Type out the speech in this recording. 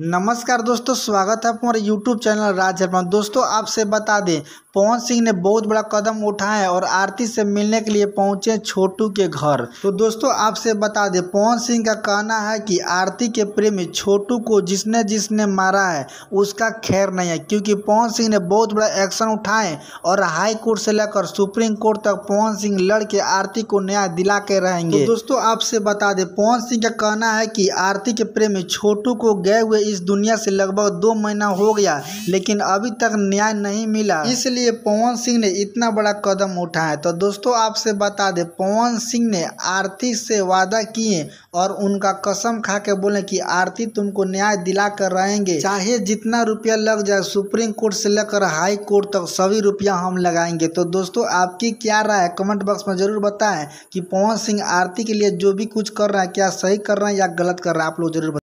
नमस्कार दोस्तों स्वागत है आपको हमारे यूट्यूब चैनल राज हरपन दोस्तों आपसे बता दें पवन सिंह ने बहुत बड़ा कदम उठाया है और आरती से मिलने के लिए पहुंचे छोटू के घर तो दोस्तों आपसे बता दें पवन सिंह का कहना है कि आरती के प्रेमी छोटू को जिसने जिसने मारा है उसका खैर नहीं है क्योंकि पवन सिंह ने बहुत बड़ा एक्शन उठाए और हाई कोर्ट से लेकर सुप्रीम कोर्ट तक पवन सिंह लड़ के आरती को न्याय दिला के रहेंगे तो दोस्तों आपसे बता दें पवन सिंह का कहना है कि आरती के प्रेमी छोटू को गए हुए इस दुनिया से लगभग दो महीना हो गया लेकिन अभी तक न्याय नहीं मिला इसलिए पवन सिंह ने इतना बड़ा कदम उठाया तो दोस्तों आपसे बता दें पवन सिंह ने आरती से वादा किए और उनका कसम खा के बोले कि आरती तुमको न्याय दिला कर रहेंगे चाहे जितना रुपया लग जाए सुप्रीम कोर्ट से लेकर हाई कोर्ट तक सभी रुपया हम लगाएंगे तो दोस्तों आपकी क्या राय है कमेंट बॉक्स में जरूर बताएं कि पवन सिंह आरती के लिए जो भी कुछ कर रहा है क्या सही कर रहे हैं या गलत कर रहे हैं आप लोग जरूर